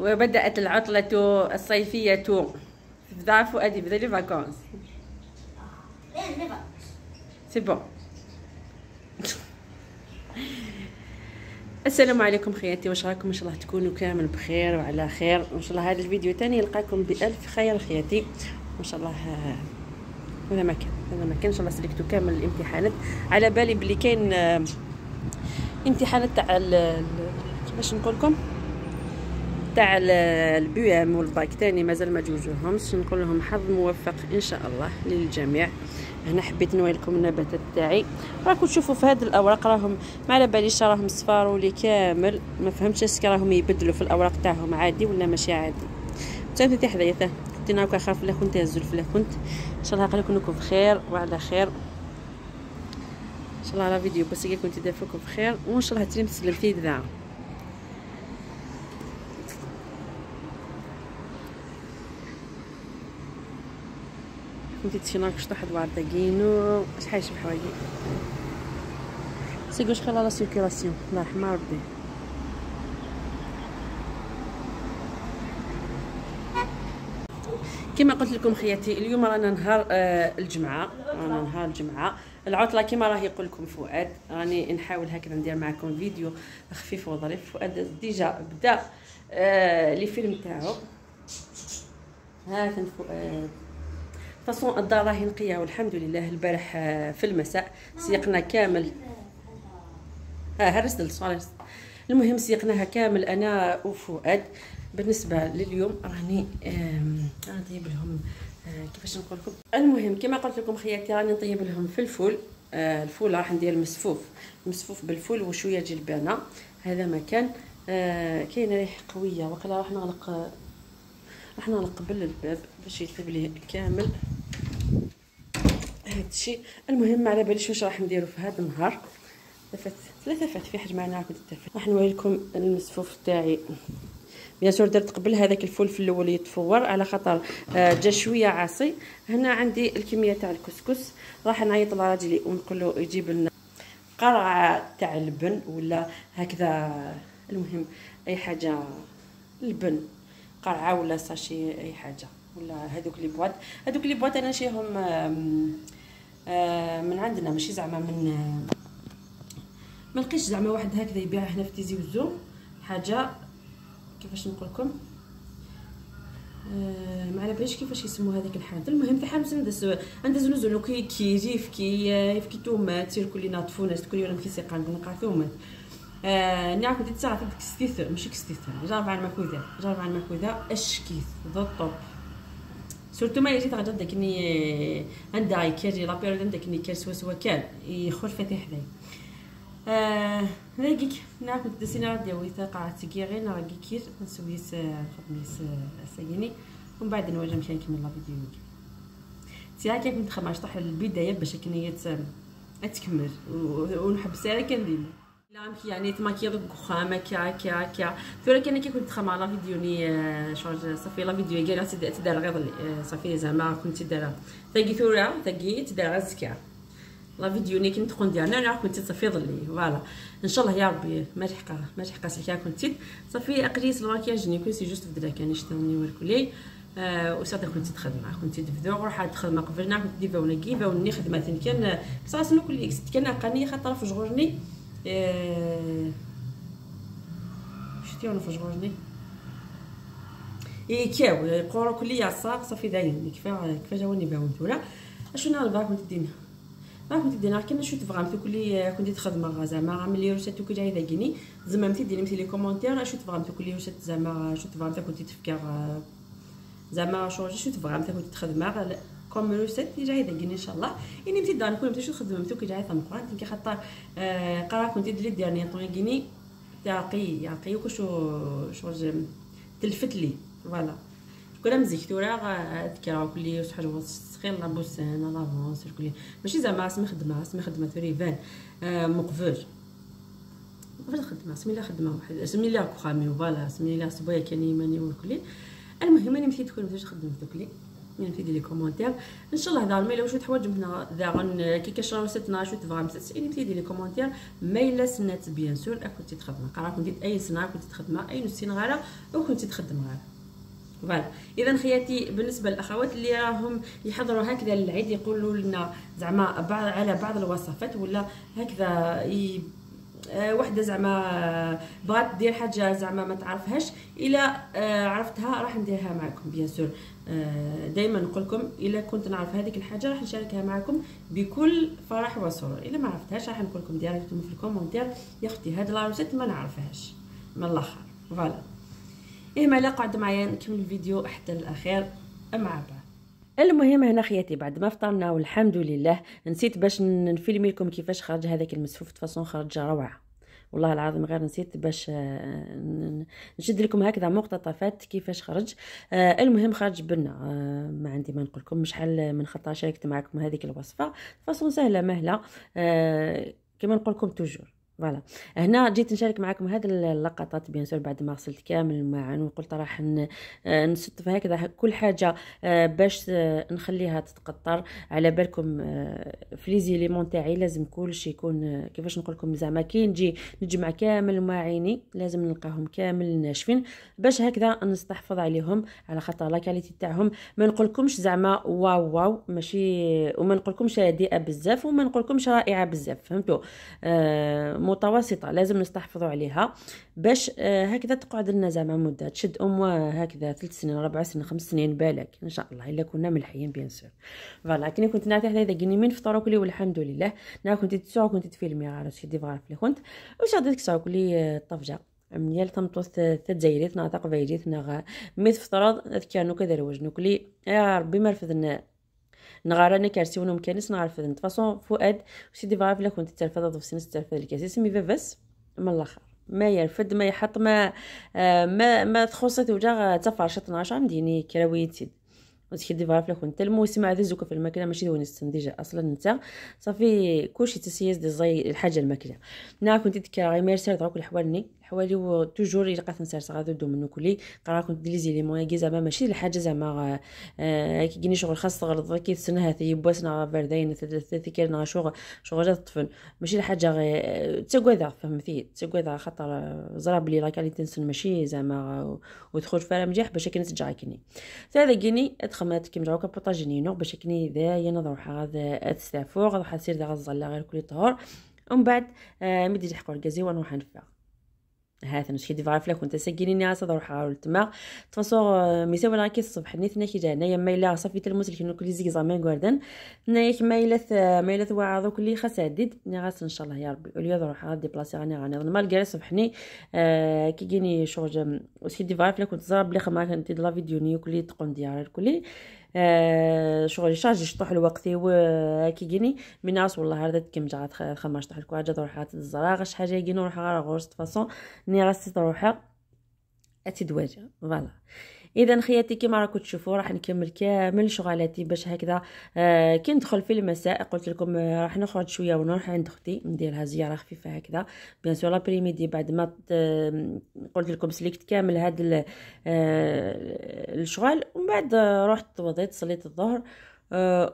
وبدأت العطلة الصيفية بدا فؤادي بدا لي فاكونس سي بون السلام عليكم خياتي واش راكم ان شاء الله تكونوا كامل بخير وعلى خير وان شاء الله هذا الفيديو تاني يلقاكم بالف خير خياتي وان شاء الله هذا ما كان هذا ما كان ان شاء الله سلكتوا كامل الامتحانات على بالي بلي كاين آه، امتحانات تاع كيفاش نقول لكم البي ام والباك تاني مازال ما جوجوهمش نقول لهم حظ موفق ان شاء الله للجميع هنا حبيت نوري لكم النباتات تاعي راكم تشوفوا في هاد الاوراق راهم ما على باليش راهم صفاروا لي كامل ما فهمتش اسك راهم يبدلوا في الاوراق تاعهم عادي ولا ماشي عادي تاني حدايا تاه كنت هكا خاف لا كنت هزول فلا كنت ان شاء الله قالكم نكون بخير وعلى خير ان شاء الله على فيديو بس كنت دافوكم بخير وان شاء الله تلمس لمتي دراعه مديتينا كشط واحد وارداكينو شحال شي بحوايج سي كوش خلال لا سيركيلاسيون الله يرحمها ربي كما قلت لكم خياتي اليوم رانا نهار آه الجمعه رانا نهار الجمعه العطله كما راه يقول لكم فؤاد راني نحاول هكذا ندير معكم فيديو خفيف وظريف فؤاد ديجا بدا آه لي فيلم تاعو ها فؤاد فاصون الدار راهي نقيه والحمد لله البارح آه، في المساء سيقنا كامل ها آه، هرست الصالص المهم سيقناها كامل انا وفؤاد بالنسبه لليوم راني راني نطيب لهم آه، كيفاش نقول لكم المهم كما قلت لكم خياتي راني نطيب لهم فلفل الفول الفول راح ندير مسفوف مسفوف بالفول وشويه جلبانه هذا مكان كاينه ريح قويه وقلا راح نغلق راح نغلق قبل الباب باش يطيب لي كامل هادشي المهم ما على باليش واش راح نديرو في هذا النهار لفت ثلاثه فات في حجم انا كنت تفت راح نوري لكم المسفوف تاعي بيان سور درت قبل هذاك في الاول يتفور على خاطر آه، جا شويه عاصي هنا عندي الكميه تاع الكسكس راح نعيط لراجلي ونقول له يجيب لنا قرعه تاع البن ولا هكذا المهم اي حاجه لبن قرعه ولا ساشي اي حاجه ولا هذوك لي بواط هذوك لي بواط انا شيهم آه، من عندنا ماشي زعما من آه، ما لقيتش زعما واحد هكذا يبيع هنا في تيزي وزو حاجه كيفاش نقول لكم آه، ما على باليش كيفاش يسموا هذيك الحاجه المهم في حامض ندس ندس نزلو كي كيجي في كي في كي تومات سير كلنا طفونا كل يوم في سيقان نقع تومات آه نعرف ديت ساعه ديك كستيث ماشي كستيث جرب على المكوذه جرب على المكوذه الشكيث ذا الطوب سورتو ما يجي تغدا داكني عندها يكير لا بيريود داكني يكير سوا سوا كان يخرج فاتح آه راقيك نعرف دسينا ديال وثاقة تكي غير نراكي كير نسويس خطميس سيني ومن بعد نواجه مشي نكمل لا فيديو ها كيف نتخماش طاح البداية باش كنيت تكمل ونحب كان كندير يعني تماكيا دوك ما كا كا كا ثورك انا كي كنت مع لا فيديو ني آه، شارج صافي لا فيديو كاع تدار غير آه، صافي زعما كنت دارا تاكي ثورا تاكي تدار غزكا لا فيديو ني كنت ديالنا انا كنت صافي ظلي فوالا ان شاء الله يا ربي ما تحقا ما تحقا سكا كنت صافي اقريت الماكياج ني كنت جوست في دراك يعني شتوني وركلي و آه، وساعتها كنت تخدمة كنت تبدو روح تخدم قبلنا كنت ديفا ولا كيفا وني خدمة كان كساس نكل كان قاني خاطر في جغورني E, شتي وانا فجورني يكاو يقولوا كلي عصاق صافي داين كفا كيفاه جاوني باون ولا اشنا الباك دينا ما كنت دينا كيما شو تبغى مثل كلي كنت تخدم زعما ملي رشات وكل هذا كيني زعما مثل ديري مثل لي كومنتير شو تبغى مثل كلي رشات زعما شو تبغى مثل كنت تفكر زعما شو شو تبغى مثل كنت تخدم كوم روسيت اللي جاي دنجي ان شاء الله اني متي دان كون متيش خدمه متوكي جاي ثم قران كي خطر آه، قرا كنت دلي ديرني طون غيني تاقي يعقي وكشو شو تلفت لي فوالا كنا مزيكتورا تكرا كلي شحال لا بوسان لا فونس كلي ماشي زعما اسمي خدمه اسمي خدمه توريفان آه، مقفل مقفل خدمه اسمي لا خدمه واحد اسمي لا كوخامي فوالا اسمي لا سبويا كاني ماني وكلي المهم اني مشيت كنت باش خدمت دوك من في لي كومونتير ان شاء الله دار ميلا وشو تحوايج داغن كي كشرا ستنا شو تفهم تسالي في لي كومونتير ميلا سنات بيان سور كنتي تخدم قرا كنتي اي سنه كنتي تخدم اي نسين غاله او كنتي تخدم غالا فوالا اذا خياتي بالنسبه للاخوات اللي راهم يحضروا هكذا العيد يقولوا لنا زعما على بعض الوصفات ولا هكذا آه، وحده زعما بغات دير حاجه زعما ما تعرفهاش الا آه، عرفتها راح نديرها معكم بيان سور دائما نقول لكم الا كنت نعرف هذيك الحاجه راح نشاركها معكم بكل فرح وسرور الا ما عرفتهاش راح نقول لكم ديريكتوم في الكومونتير يا اختي هاد لا روسيت ما نعرفهاش من الاخر فوالا اما إيه، لا قعد معايا نكمل الفيديو حتى الاخير مع بعض المهم هنا خياتي بعد ما فطرنا والحمد لله نسيت باش نفيلمي لكم كيفاش خرج هذاك المسفوف تفاصون خرج روعه والله العظيم غير نسيت باش آه، نشد لكم هكذا مقتطفات كيفاش خرج آه المهم خرج بنا آه ما عندي ما نقول لكم شحال من خطه شاركت معكم هذيك الوصفه فاصون سهله مهله آه كما نقول لكم توجور فوالا هنا جيت نشارك معكم هاد اللقطات بيان سور بعد ما غسلت كامل الماعن وقلت راح نشط آه، في هكذا كل حاجه آه، باش آه، نخليها تتقطر على بالكم في لي زيليمون تاعي لازم كلشي يكون كيفاش نقول لكم زعما كي نجي نجمع كامل الماعيني لازم نلقاهم كامل ناشفين باش هكذا نستحفظ عليهم على خاطر لا كاليتي تاعهم ما نقولكمش زعما واو واو ماشي وما نقولكمش هادئه بزاف وما نقولكمش رائعه بزاف فهمتوا آه متوسطه لازم نستحفظوا عليها باش آه، هكذا تقعد لنا زعما مده تشد اموا هكذا ثلاث سنين ربع سنين خمس سنين بالك ان شاء الله الا كنا ملحيين بيان سور فوالا كي كنت نعرف هذا اذا من فطور كلي والحمد لله نا كنت تسوع كنت تفيلمي غير شي دي فغار في كنت واش غادي تسوع كلي الطفجه منيال تمطوس تتزايريتنا آه، نعطق غا ميت مي تفطرض كانوا كذا الوجن كلي يا ربي ما رفضنا نغار انا ونوم كانس نعرف انت فاصون فؤاد سيدي فاف لا كنت ترفض ضف سنس ترفض الكاس اسمي فافس من الاخر ما يرفد ما يحط ما آه، ما ما تخصت وجا تفرشت نعشا مديني كراويتي وتكي دي فاف لا كنت الموسم هذا زوكا في الماكله ماشي دون ديجا اصلا انت صافي كلشي تسييز دي زي الحاجه الماكله نا كنت تكرا غير ميرسير دروك الحوالني حوالي توجور الا بقيت نسرسغ هذا الدومينو كلي قرا كنت دير لي زيليمون كي زعما ماشي الحاجه زعما آه، كي كيني شغل خاص تغلط كي تسناها هاذي بواسنا ثلاثه كيرنا شغل شغل جات الطفل ماشي الحاجه غي آه، تقوذا فهمتي تقوذا خاطر زرا لي لاكاليتي تنسن ماشي زعما وتخرج فيها مليح باش كي نتجع كني هذا كيني ادخمات كي مجعوكا بوطاجيني نو باش كني ذايا نضروحها غادا تستعفو غادا حسير ذا غزه غير كلي طهور ومن بعد آه، مدي تحقو الكازي ونروح نفاق هاثن شكي دي فعرف لك وانت ني عاصا دروح وحار التما تفاصور ميساو ولا كي الصبح ثنا كي جا هنايا مايلا صافي تلموس لك نوكلي زيك زمان غاردن هنايا مايلا مايلا واعظ وكلي خاص عديد ني غاس ان شاء الله يا ربي وليا روح دي بلاصي راني غاني نورمال كاع صبحني آه كي جيني شغل وسكي دي فعرف لك وانت زرب لي خما كنتي لا فيديو ني كلي تقون ديار الكلي آه شغل شاجي الوقت وقتي كي جيني من ناس والله هذا كم جا خماش طحل كوا جات روح هات الزراغش حاجه يجيني روح غير غرس فاصون ني راسي روحها اتدواجه فوالا اذا خياتي كيما راكم تشوفوا راح نكمل كامل شغلاتي باش هكذا آه كي ندخل في المساء قلت لكم آه، راح نخرج شويه ونروح عند اختي نديرها زياره خفيفه هكذا بيان سور لابريميدي بعد ما آه، قلت لكم سليكت كامل هاد آه، الشغل ومن بعد رحت توضيت صليت الظهر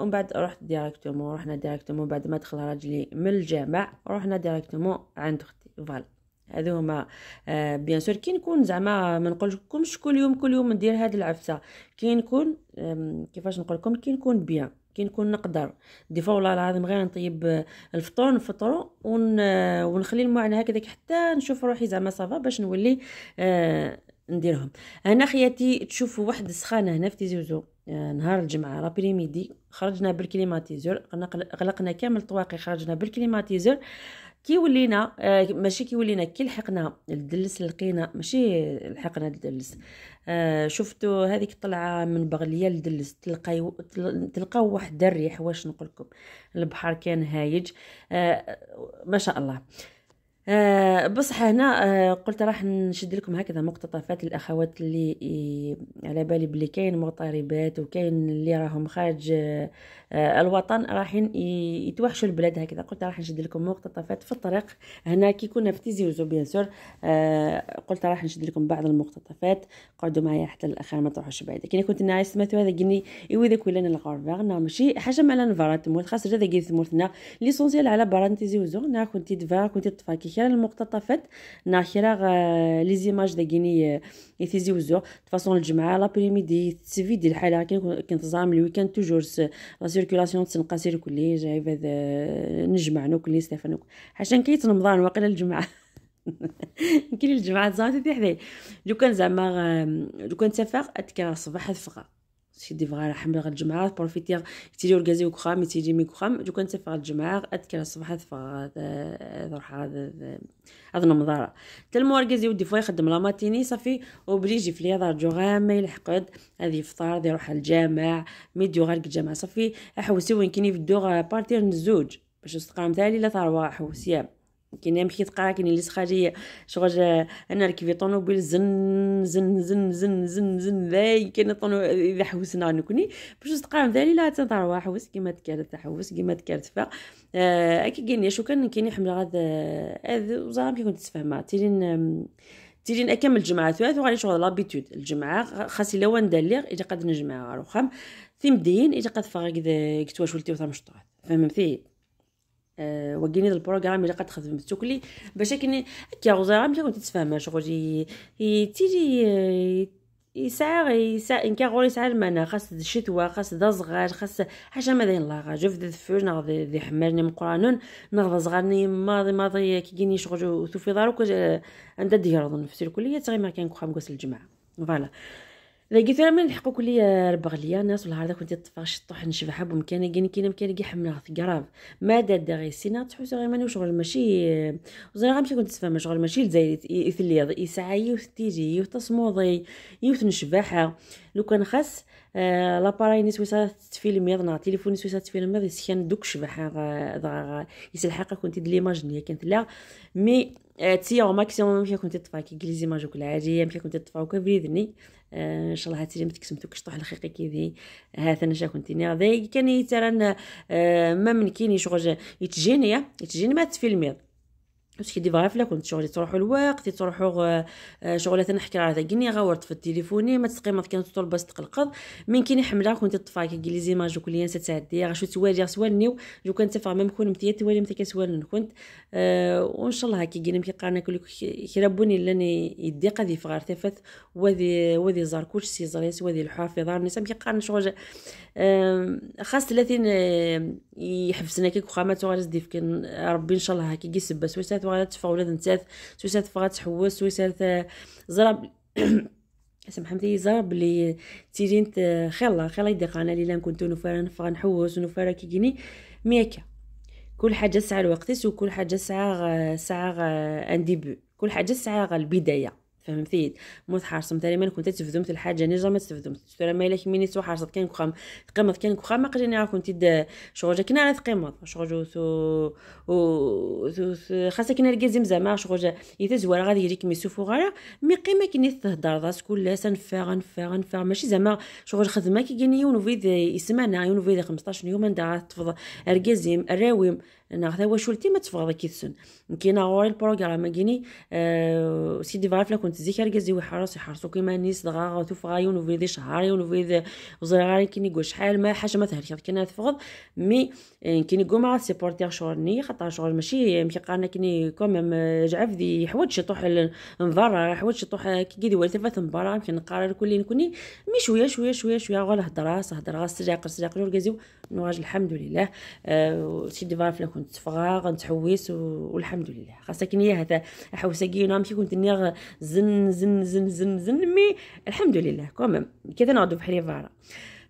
ومن بعد رحت ديريكتومون رحنا ديريكتومون بعد ما دخل راجلي من الجامع رحنا ديريكتومون عند اختي فوالا هادو هما آه بيان سور كي نكون زعما ما نقولكمش كل يوم كل يوم ندير هاد العفسه كي نكون كيفاش نقول لكم كي نكون بيان كي نكون نقدر دي فوا والله العظيم غير نطيب الفطور نفطرو ون آه، ونخلي المعنى هكذاك حتى نشوف روحي زعما صافا باش نولي آه نديرهم هنا خياتي تشوفوا واحد السخانه هنا في تيزوزو آه، نهار الجمعه رابري ميدي خرجنا بالكليماتيزور غلقنا كامل الطواقي خرجنا بالكليماتيزور كي ولينا آه، ماشي كي ولينا كي لحقنا الدلس لقينا ماشي لحقنا الدلس آه، شفتوا هذيك طلعه من بغليه لدلس تلقاو تلقاو واحد الريح واش نقول لكم البحر كان هايج آه، ما شاء الله آه، بصح هنا آه، قلت راح نشد لكم هكذا مقتطفات الاخوات اللي آه، على بالي بلي كاين مغتربات وكاين اللي راهم خارج الوطن رايحين يتوحشوا البلاد هكذا قلت راح نشد لكم مقتطفات في الطريق هنا كي كنا في تيزي وزو بيان سور قلت راح نشد لكم بعض المقتطفات قعدوا معايا حتى الاخر ما تروحوش بعيد كي كنت نايس سمعت هذا قني اي وذاك ولا الغربه نا نعم، ماشي حاجه مالا لنفرات مول خاص جا ذاك ليسونسيال على وزو نا كنت دفا كنت تطفى كيرا المقتطفات نهار آه، كيرا لي زيماج داكيني آه، يتيزي وزو فاصون الجمعه لابريميدي تسفي ديال الحاله كنتزعم الويكاند توجور لا سيركولاسيون تنقى سير كلي جايب آه، نجمع نو كلي ستيفانو حاشا كيت رمضان واقيلا الجمعه كل الجمعه تزعما تيحدي لو كان زعما لو كان تفاق اتكرا الصباح الفقه دي فغا حمل غا الجمعة بروفيتي تيجي ورقازي وكخام تيجي مي كخام جو كان فغا الجمعة أذكر الصبح تفغا روح هذا هذا نمضارة تلمو ورقازي ودي فوا يخدم لا ماتيني صافي اوبليجي في اليضا رجو غا ما يلحقد هذه فطار دي يروح الجامع ميديو غارك الجامع صافي أحوسي وين كيني في الدوغ بارتير نزوج باش تقام تالي لا تروح حوسيام كاين مشيت قرا كاين اللي سخاجي شغل انا ركبي طونوبيل زن زن زن زن زن زن ذاي كاين طونو اذا حوسنا نكوني باش تقرا مدالي لا تنطر حوس كيما تكرت تحوس كيما تكرت ف آه، اكي كاين شو كان كاين حمله غاد هذا وزعما كنت تفهمها تيرين تيرين أكمل الجمعه ثلاث وغادي شغل لابيتود الجمعه خاصي لوان دالير اذا قد نجمع رخام ثم دين اذا قد فغ كتواش ولتي وثم شطوات فهمتي آه، وجيني البروغرام اللي قد خدمتو كلي باش كي هكا راه ملي كنت تتفاهم شغل تيجي يسعى آه، يسعى ان كاغور يسعى المانا خاص الشتوى خاص دازغاج صغار خاص حاجه ما داين لاغا جوف دي فوج ناخذ دي من قرانون ناخذ صغارني ماضي ماضي كي كيني شغل وثوفي داروك عند ديرض في الكليه تغي ما كان مقاس الجماعه فوالا لقيت انا من الحق كل رب غليا الناس والله هذا كنت طفا شطح نشبعها بامكان كاين كاين كاين كي حملها غراف ما داد غير سينا تحوس غير ماني شغل ماشي وزنا غنمشي كنت تفهم شغل ماشي الجزائري يثليض يسعى وتيجي تيجي يوث تصموضي لو كان خاص لا آه لاباراي نسويسا تفيلم يضنا تليفون نسويسا تفيلم يض يسخن دوك شبح يسلحق كنت د ليماج كانت لا مي آه، تي او ماكسيموم كنت تطفى كي انجليزي ما جوك العادي كنت تطفى كبري ذني آه، ان شاء الله هاتي ما تكسمتو كشطوح الحقيقي كي ذي هاثنا شاكون تيني هذا كان يترن آه، ما من كيني شغل يتجيني يتجيني ما تفيلمي باش كي ديفاي فلا كنت شغلي تروحوا الوقت تروحوا شغلة نحكي راه تاكني غورت في التليفوني ما تسقي ما كانت طول تطلب تقلقض من كي حمله كنت طفاي كي لي زيماج وكل ينسى تعدي غير شو تواجه سوالني جو كنت تفا ميم كون متي توالي متى كسوال كنت أه وان شاء الله هكي كي قارنا كل كيربوني لاني يدي قدي فغار تفث وذي وذي زار كلش سي زريس وذي الحافظه راني كي قارنا شغل أه خاص 30 يحبسنا كي وخامات وغير ربي ان شاء الله هكي كي سبا سويسات سويسات وغادي تشفى ولاد نتاث سويسات فغا تحوس سويسات آه، زرب سمحمتي زرب لي تيجين خيلا خيلا يديق انا لان كنت نفارا نفغا نحوس نفارا كيكيني ميكا كل حاجه ساعه الوقت وكل حاجه ساعه ساعه ان ديبو كل حاجه ساعه البدايه فهمتيت موت حارصم مثلا ما كنت تفذمت الحاجه نجا ما تفذمت ترى ما لك مني سو حارصت كان كخام قمت كان كخام قجيني كنت د شغل كنا على قمت شغل و خاصة كنا القزم زعما شغل اذا زوار غادي يجيك ميسوف وغالا مي قيمه كني تهضر ذات كل سنفا غنفا غنفا ماشي زعما شغل خدمه كي كاين يون فيد يسمعنا يون فيد 15 يوم ندا تفض القزم الراويم ناخذها واش ولتي ما تفغض تسن كينا غوري البروغرام كيني أه سيدي لا كنت زيك رجازي حراسي حرسو كيما نيس دغا تفغاي ونوفيد شهري دي وزراري كيني يقول شحال ما حاجه ما تهرش كينا تفغض مي كيني يقول مع سيبورتير شغلني خاطر شغل ماشي مكيقارنا كيني كوميم جعف ذي حوايج طوح نبرا حوايج طوح كي كيدي ولا فات مباراه يمكن نقرر كلي نكوني مي شويه شويه شويه شويه غير هضره هضره سجاقر سجاقر سريق نواج الحمد لله أه سيدي فارفلا كنت تفغى غنتحوس والحمد لله خاصك نيا هذا كينا نعم، ماشي كنت نيا زن زن زن زن زن مي الحمد لله كومام كذا نعدو بحري فارا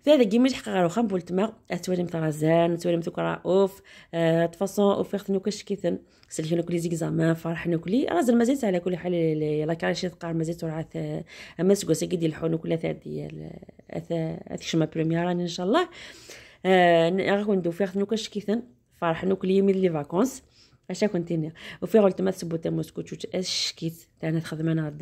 ثلاثة كيما تحقق غير وخا بول تما اتوالم طرازان اتوالم ثكرا اوف أه تفاصون اوف يختنو كاش كيثن سلكي نوكلي زيكزامان فرح نوكلي رازل مازالت على كل حال لا كاريشي تقار مازالت رعات اما سكو سكي ديال الحون وكل ثا ديال اثا اثي شما راني ان شاء الله أه غاكون دوفيغ نوكاش كيثن فرح نوك اليوم لي فاكونس اش كنت هنا وفي قلت ما تسبو تموس كوتشوت اش شكيت لان يعني تخدمنا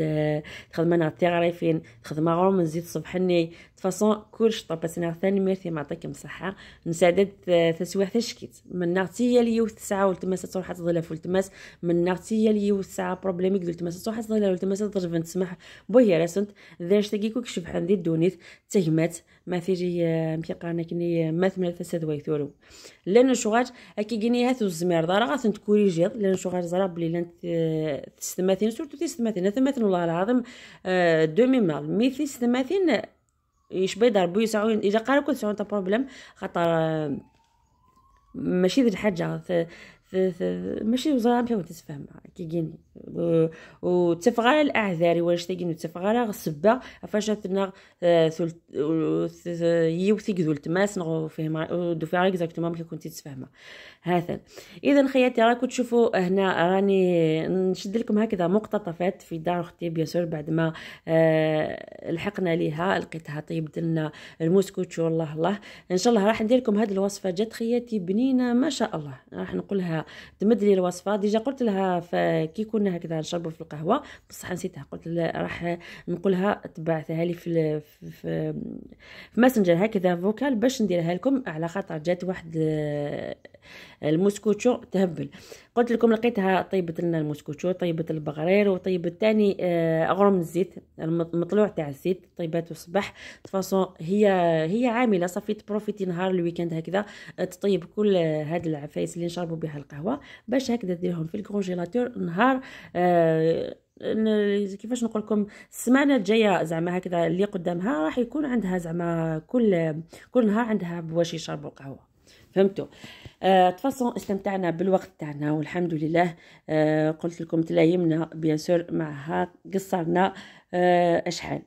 تخدمنا التعريفين تخدمنا غير من زيت صبحني تفاصون كلش طاب انا ثاني ميرتي عطيكم صحة نساعدت آه، تسويح تشكيت من نغتي هي ليو ساعة والتماس تروح تظل في التماس من نغتية لي ليو الساعة بروبليمي قلت التماس تروح تظل والتماس تضرب تسمح بوهي راسنت ذاش تقيكوك شبحان عندي دونيت تهمات ما ثيجي آه، مكيقانا كني آه، ما ثمنة الفساد ويثورو لان شغاج اكي قني هاتو الزمير دارا غاثنت كوري جيض لان شغاج زراب بلي لان تستماثين سورتو ستماثين ثماثين والله العظيم آه دومي مال ميثي ستماثين يشبه ضربو يسعون إذا قالوا كل سعون بروبليم خاطر آه ماشي ذي الحاجة ماشي وزارة مشاو تتفاهم كي جيني و على الاعذار واش تيجي وتفغى غصبا غصبه فاش تنا آه، يوثق ذو التماس نغو فيهم دو فيها اكزاكتومون كي كنتي تفهمها هذا اذا خياتي راكم تشوفوا هنا راني نشد لكم هكذا مقتطفات في دار اختي بيسور بعد ما آه، لحقنا ليها لقيتها طيب لنا الموسكوتش والله الله ان شاء الله راح ندير لكم هذه الوصفه جات خياتي بنينه ما شاء الله راح نقولها تمد لي الوصفه ديجا قلت لها كي يكون كنا هكذا نشربوا في القهوه بصح نسيتها قلت راح نقولها تبعثها لي في في, في, في ماسنجر هكذا فوكال باش نديرها لكم على خاطر جات واحد الموسكوتشو تهبل قلت لكم لقيتها طيبت لنا الموسكوتشو طيبت البغرير وطيبت تاني آه، اغرم الزيت المطلوع تاع الزيت طيبات الصباح فاصون هي هي عامله صافي تبروفيتي نهار الويكاند هكذا آه، تطيب كل آه، هاد العفايس اللي نشربوا بها القهوه باش هكذا ديرهم في الكونجيلاتور نهار كيفاش نقول لكم السمانه الجايه زعما هكذا اللي قدامها راح يكون عندها زعما كل كل نهار عندها بواش يشربوا قهوه فهمتوا آه تفصل استمتعنا بالوقت تاعنا والحمد لله آه قلت لكم تلايمنا بيان سور معها قصرنا آه اشحال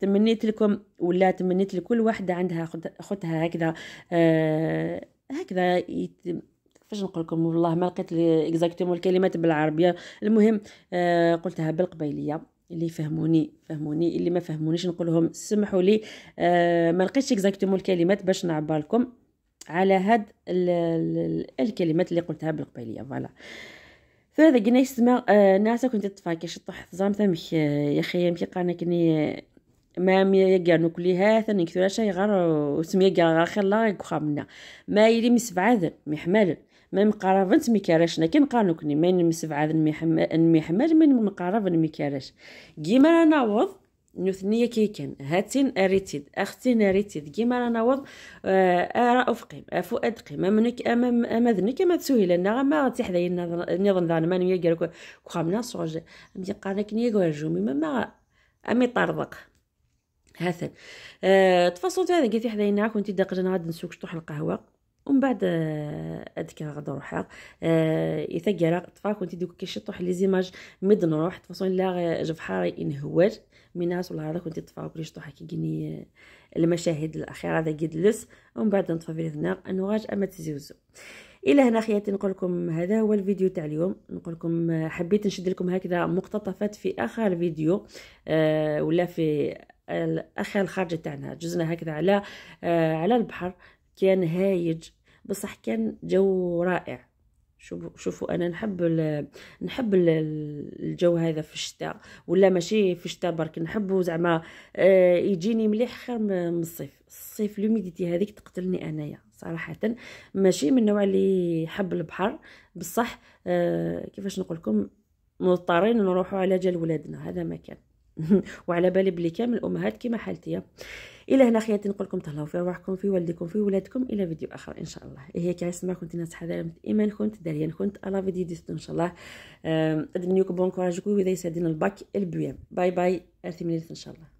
تمنيت لكم ولا تمنيت لكل واحدة عندها خوتها هكذا آه هكذا يتم فاش نقول لكم والله ما لقيت اكزاكتومون الكلمات بالعربيه المهم آه قلتها بالقبيليه اللي فهموني فهموني اللي ما فهمونيش نقول لهم سمحوا لي آه ما لقيتش اكزاكتومون الكلمات باش نعبر لكم على هاد الكلمات اللي قلتها بالقبيليه فوالا فهذا قلنا آه ناسا كنت تفاكي شطح حفظام ثمك يا خي يمكي قانا كني ما ميا نوكليها ثاني كثر شي غير وسميا غير خلا خامنا ما يلي مسبعاد محمل ما مقربنت ميكاراشنا كي نقانوكني ما مسبعاد محمل من انت ميكارش كيما انا ناوض نثنية كيكن هاتين أريتيد أختين أريتيد كيما رانا وض آه، أرى أفقم أفو آه، قيم أمنك أمام أمذنك أما تسهل أنا ما تحذي نظن ذان ما نمية قالك وخامنا صوج أمي قالك نيقو جومي ما أمي طردق هاثن أه تفصلت هذا قلت حذينا كنت دقجنا غاد نسوق شطوح القهوة ومن بعد آه، هذيك غدا روحها يثقر طفا كنت دوك كيشطوح لي زيماج مد نروح تفاصون لا جفحار من ناس ولا هذا كنت طفا كل شطوح كيجيني آه، المشاهد الاخيره هذا كيدلس ومن بعد نطفى في الهنا انواج اما تزيوزو الى هنا خياتي نقول لكم هذا هو الفيديو تاع اليوم نقول لكم آه، حبيت نشد لكم هكذا مقتطفات في اخر فيديو أه ولا في اخر الخارجه تاعنا جزنا هكذا على أه على البحر كان هايج بصح كان جو رائع شوفوا انا نحب ال نحب ال الجو هذا في الشتاء ولا ماشي في الشتاء برك نحبه زعما آه يجيني مليح خير من الصيف الصيف لوميديتي هذيك تقتلني انايا صراحه ماشي من النوع اللي يحب البحر بصح آه كيفاش نقول لكم مضطرين نروحوا على جال ولادنا هذا ما كان وعلى بالي بلي كامل الامهات كيما حالتي الى هنا خياتي نقول لكم تهلاو في روحكم في والديكم في ولادكم الى فيديو اخر ان شاء الله إيه هي كنسمع كنت ناس حدا ايمان كنت داريان كنت على فيديو ديست ان شاء الله ادمنيوك بون كوي واذا يسعدنا الباك البيام باي باي ارثي ان شاء الله